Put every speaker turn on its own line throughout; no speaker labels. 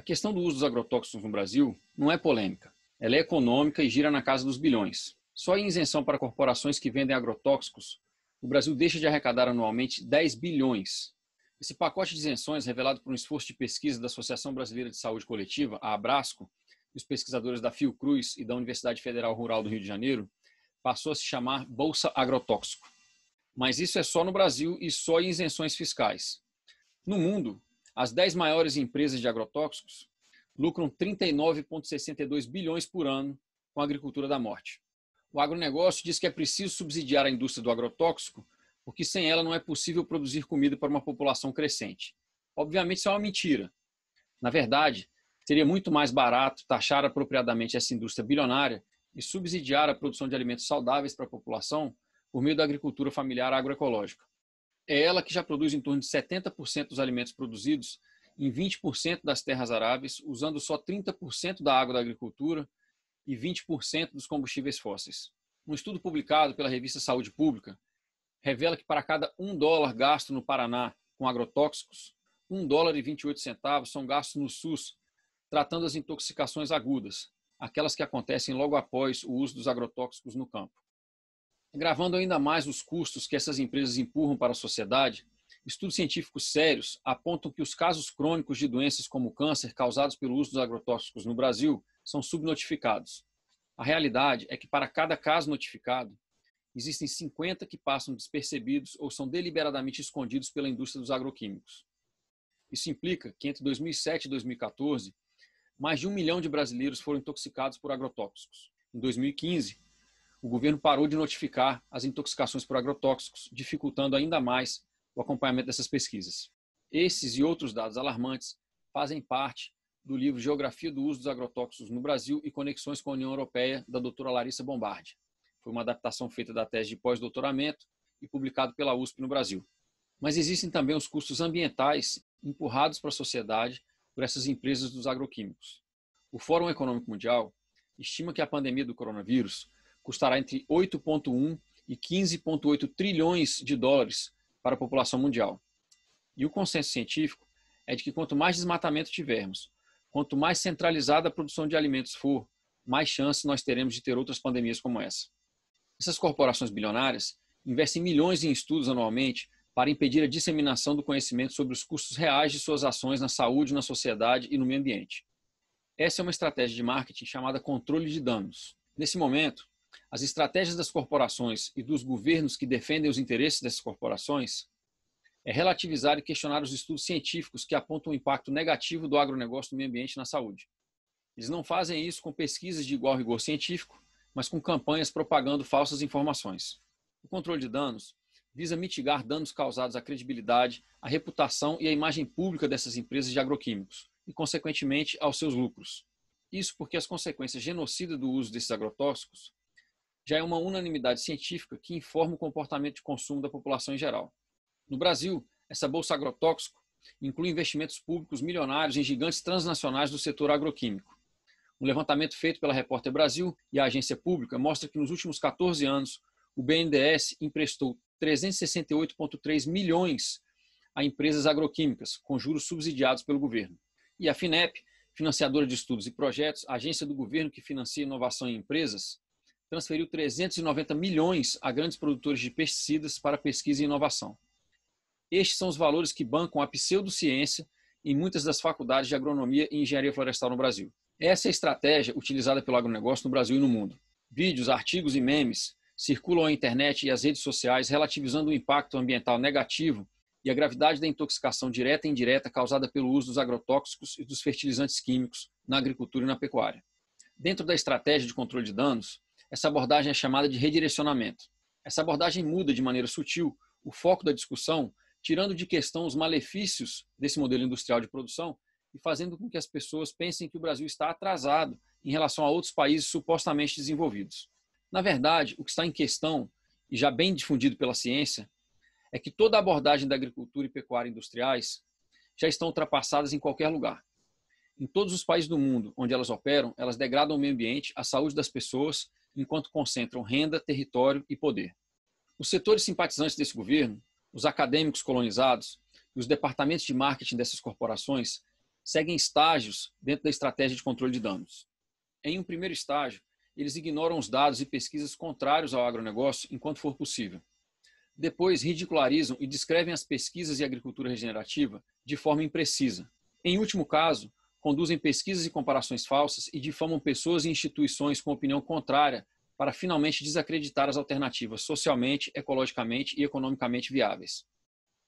A questão do uso dos agrotóxicos no Brasil não é polêmica. Ela é econômica e gira na casa dos bilhões. Só em isenção para corporações que vendem agrotóxicos, o Brasil deixa de arrecadar anualmente 10 bilhões. Esse pacote de isenções, revelado por um esforço de pesquisa da Associação Brasileira de Saúde Coletiva, a Abrasco, e os pesquisadores da Fiocruz e da Universidade Federal Rural do Rio de Janeiro, passou a se chamar Bolsa Agrotóxico. Mas isso é só no Brasil e só em isenções fiscais. No mundo, as 10 maiores empresas de agrotóxicos lucram 39,62 bilhões por ano com a agricultura da morte. O agronegócio diz que é preciso subsidiar a indústria do agrotóxico, porque sem ela não é possível produzir comida para uma população crescente. Obviamente, isso é uma mentira. Na verdade, seria muito mais barato taxar apropriadamente essa indústria bilionária e subsidiar a produção de alimentos saudáveis para a população por meio da agricultura familiar agroecológica. É ela que já produz em torno de 70% dos alimentos produzidos em 20% das terras aráveis, usando só 30% da água da agricultura e 20% dos combustíveis fósseis. Um estudo publicado pela revista Saúde Pública revela que para cada um dólar gasto no Paraná com agrotóxicos, um dólar e 28 centavos são gastos no SUS tratando as intoxicações agudas, aquelas que acontecem logo após o uso dos agrotóxicos no campo. Gravando ainda mais os custos que essas empresas empurram para a sociedade, estudos científicos sérios apontam que os casos crônicos de doenças como câncer causados pelo uso dos agrotóxicos no Brasil são subnotificados. A realidade é que, para cada caso notificado, existem 50 que passam despercebidos ou são deliberadamente escondidos pela indústria dos agroquímicos. Isso implica que, entre 2007 e 2014, mais de um milhão de brasileiros foram intoxicados por agrotóxicos. Em 2015, o governo parou de notificar as intoxicações por agrotóxicos, dificultando ainda mais o acompanhamento dessas pesquisas. Esses e outros dados alarmantes fazem parte do livro Geografia do Uso dos Agrotóxicos no Brasil e Conexões com a União Europeia, da doutora Larissa Bombardi. Foi uma adaptação feita da tese de pós-doutoramento e publicado pela USP no Brasil. Mas existem também os custos ambientais empurrados para a sociedade por essas empresas dos agroquímicos. O Fórum Econômico Mundial estima que a pandemia do coronavírus custará entre 8,1 e 15,8 trilhões de dólares para a população mundial. E o consenso científico é de que quanto mais desmatamento tivermos, quanto mais centralizada a produção de alimentos for, mais chance nós teremos de ter outras pandemias como essa. Essas corporações bilionárias investem milhões em estudos anualmente para impedir a disseminação do conhecimento sobre os custos reais de suas ações na saúde, na sociedade e no meio ambiente. Essa é uma estratégia de marketing chamada controle de danos. Nesse momento, as estratégias das corporações e dos governos que defendem os interesses dessas corporações é relativizar e questionar os estudos científicos que apontam o impacto negativo do agronegócio no meio ambiente e na saúde. Eles não fazem isso com pesquisas de igual rigor científico, mas com campanhas propagando falsas informações. O controle de danos visa mitigar danos causados à credibilidade, à reputação e à imagem pública dessas empresas de agroquímicos e, consequentemente, aos seus lucros. Isso porque as consequências genocidas do uso desses agrotóxicos já é uma unanimidade científica que informa o comportamento de consumo da população em geral. No Brasil, essa bolsa agrotóxico inclui investimentos públicos milionários em gigantes transnacionais do setor agroquímico. Um levantamento feito pela Repórter Brasil e a agência pública mostra que nos últimos 14 anos, o BNDES emprestou 368,3 milhões a empresas agroquímicas, com juros subsidiados pelo governo. E a FINEP, financiadora de estudos e projetos, agência do governo que financia inovação em empresas, transferiu 390 milhões a grandes produtores de pesticidas para pesquisa e inovação. Estes são os valores que bancam a pseudociência em muitas das faculdades de agronomia e engenharia florestal no Brasil. Essa é a estratégia utilizada pelo agronegócio no Brasil e no mundo. Vídeos, artigos e memes circulam a internet e as redes sociais relativizando o impacto ambiental negativo e a gravidade da intoxicação direta e indireta causada pelo uso dos agrotóxicos e dos fertilizantes químicos na agricultura e na pecuária. Dentro da estratégia de controle de danos, essa abordagem é chamada de redirecionamento. Essa abordagem muda de maneira sutil o foco da discussão, tirando de questão os malefícios desse modelo industrial de produção e fazendo com que as pessoas pensem que o Brasil está atrasado em relação a outros países supostamente desenvolvidos. Na verdade, o que está em questão, e já bem difundido pela ciência, é que toda a abordagem da agricultura e pecuária industriais já estão ultrapassadas em qualquer lugar. Em todos os países do mundo onde elas operam, elas degradam o meio ambiente, a saúde das pessoas enquanto concentram renda, território e poder. Os setores simpatizantes desse governo, os acadêmicos colonizados e os departamentos de marketing dessas corporações seguem estágios dentro da estratégia de controle de danos. Em um primeiro estágio, eles ignoram os dados e pesquisas contrários ao agronegócio enquanto for possível. Depois, ridicularizam e descrevem as pesquisas e agricultura regenerativa de forma imprecisa. Em último caso, conduzem pesquisas e comparações falsas e difamam pessoas e instituições com opinião contrária para finalmente desacreditar as alternativas socialmente, ecologicamente e economicamente viáveis.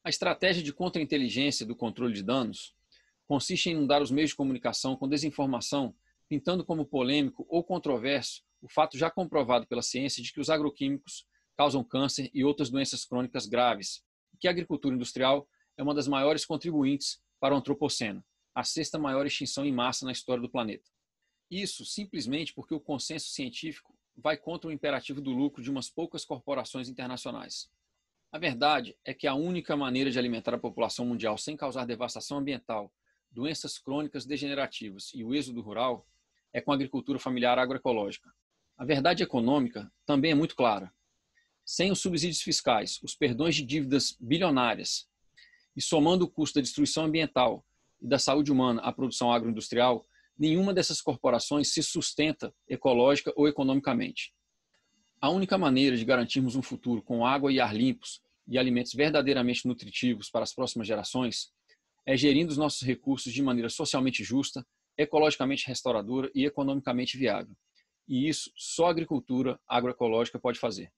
A estratégia de contra-inteligência do controle de danos consiste em inundar os meios de comunicação com desinformação, pintando como polêmico ou controverso o fato já comprovado pela ciência de que os agroquímicos causam câncer e outras doenças crônicas graves, e que a agricultura industrial é uma das maiores contribuintes para o antropoceno a sexta maior extinção em massa na história do planeta. Isso simplesmente porque o consenso científico vai contra o imperativo do lucro de umas poucas corporações internacionais. A verdade é que a única maneira de alimentar a população mundial sem causar devastação ambiental, doenças crônicas degenerativas e o êxodo rural é com a agricultura familiar agroecológica. A verdade econômica também é muito clara. Sem os subsídios fiscais, os perdões de dívidas bilionárias e somando o custo da destruição ambiental e da saúde humana à produção agroindustrial, nenhuma dessas corporações se sustenta ecológica ou economicamente. A única maneira de garantirmos um futuro com água e ar limpos e alimentos verdadeiramente nutritivos para as próximas gerações é gerindo os nossos recursos de maneira socialmente justa, ecologicamente restauradora e economicamente viável. E isso só a agricultura agroecológica pode fazer.